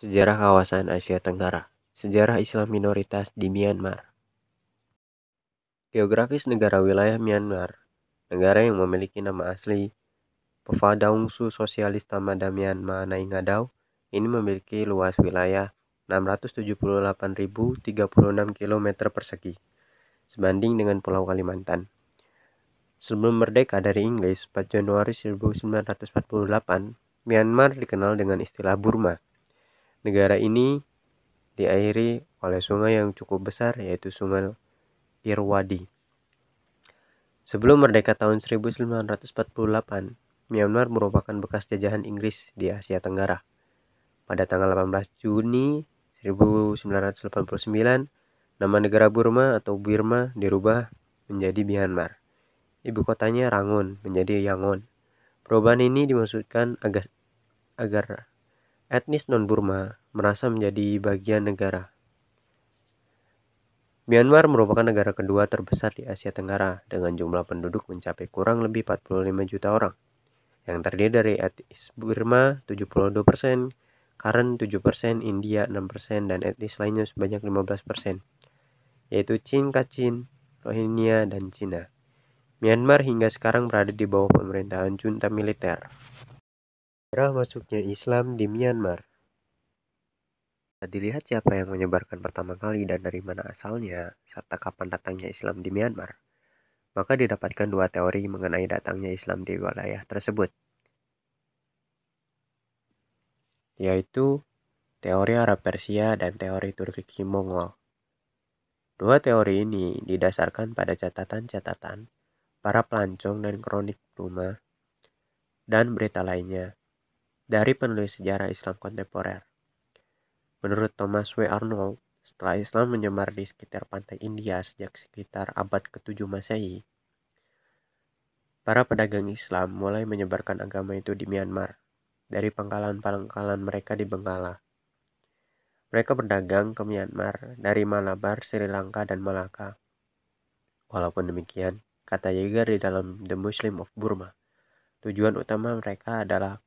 Sejarah kawasan Asia Tenggara Sejarah Islam minoritas di Myanmar Geografis negara wilayah Myanmar Negara yang memiliki nama asli Pevadaungsu Sosialis Tamada Myanmar Naingadau ini memiliki luas wilayah 678.036 km persegi sebanding dengan Pulau Kalimantan. Sebelum merdeka dari Inggris, 4 Januari 1948, Myanmar dikenal dengan istilah Burma Negara ini diakhiri oleh sungai yang cukup besar yaitu Sungai Irwadi. Sebelum merdeka tahun 1948, Myanmar merupakan bekas jajahan Inggris di Asia Tenggara. Pada tanggal 18 Juni 1989, nama negara Burma atau Birma dirubah menjadi Myanmar. Ibu kotanya Rangun menjadi Yangon. Perubahan ini dimaksudkan agar agar etnis non-Burma merasa menjadi bagian negara. Myanmar merupakan negara kedua terbesar di Asia Tenggara dengan jumlah penduduk mencapai kurang lebih 45 juta orang yang terdiri dari etnis Burma 72%, Karen 7%, India 6%, dan etnis lainnya sebanyak 15%, yaitu Chin, Kachin, Rohingya, dan Cina. Myanmar hingga sekarang berada di bawah pemerintahan junta militer. Sejarah masuknya Islam di Myanmar. Dilihat siapa yang menyebarkan pertama kali dan dari mana asalnya, serta kapan datangnya Islam di Myanmar, maka didapatkan dua teori mengenai datangnya Islam di wilayah tersebut, yaitu teori Arab Persia dan teori Turki Mongol. Dua teori ini didasarkan pada catatan-catatan para pelancong dan kronik rumah dan berita lainnya dari penulis sejarah Islam kontemporer. Menurut Thomas W. Arnold, setelah Islam menyebar di sekitar pantai India sejak sekitar abad ke-7 Masehi, para pedagang Islam mulai menyebarkan agama itu di Myanmar, dari pangkalan-pangkalan mereka di Bengkala. Mereka berdagang ke Myanmar dari Malabar, Sri Lanka, dan Malaka. Walaupun demikian, kata Yeager di dalam The Muslim of Burma, tujuan utama mereka adalah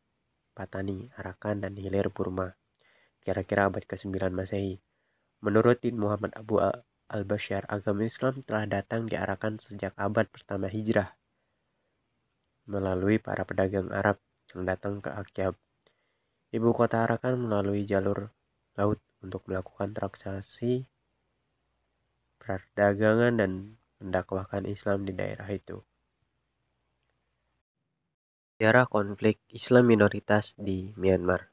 Patani, Arakan, dan hilir Burma, kira-kira abad ke-9 Masehi. Menurut Din Muhammad Abu al-Bashir, agama Islam telah datang di Arakan sejak abad pertama Hijrah melalui para pedagang Arab yang datang ke Akyab. Ibu kota Arakan melalui jalur laut untuk melakukan transaksi perdagangan dan mendakwahkan Islam di daerah itu. Sejarah konflik Islam minoritas di Myanmar.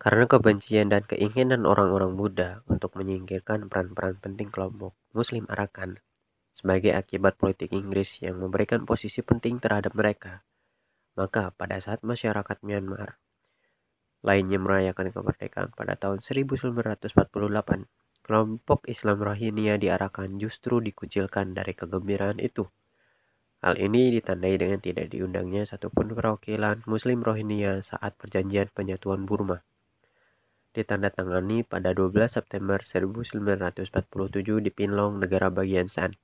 Karena kebencian dan keinginan orang-orang Buddha untuk menyingkirkan peran-peran penting kelompok Muslim Arakan sebagai akibat politik Inggris yang memberikan posisi penting terhadap mereka, maka pada saat masyarakat Myanmar lainnya merayakan kemerdekaan pada tahun 1948, kelompok Islam Rohingya diarakan justru dikucilkan dari kegembiraan itu. Hal ini ditandai dengan tidak diundangnya satupun perwakilan Muslim Rohingya saat perjanjian penyatuan Burma. Ditandatangani pada 12 September 1947 di Pinlong, negara bagian San,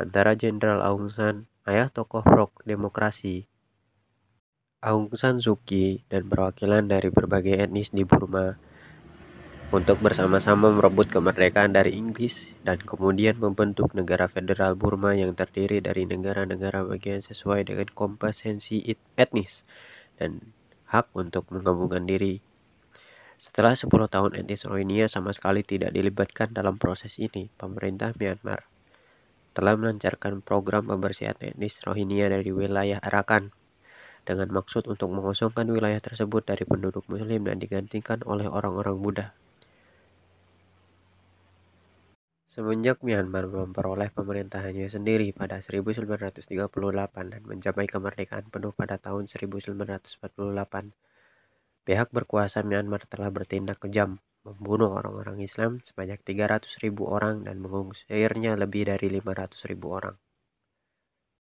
antara Jenderal Aung San, ayah tokoh rok demokrasi, Aung San Suu Kyi, dan perwakilan dari berbagai etnis di Burma untuk bersama-sama merebut kemerdekaan dari Inggris dan kemudian membentuk negara federal Burma yang terdiri dari negara-negara bagian sesuai dengan kompetensi etnis dan hak untuk menggabungkan diri. Setelah 10 tahun etnis Rohingya sama sekali tidak dilibatkan dalam proses ini, pemerintah Myanmar telah melancarkan program pembersihan etnis Rohingya dari wilayah Arakan dengan maksud untuk mengosongkan wilayah tersebut dari penduduk muslim dan digantikan oleh orang-orang Buddha. Semenjak Myanmar memperoleh pemerintahannya sendiri pada 1938 dan mencapai kemerdekaan penuh pada tahun 1948, pihak berkuasa Myanmar telah bertindak kejam, membunuh orang-orang Islam sebanyak 300.000 orang dan mengusirnya lebih dari 500.000 orang.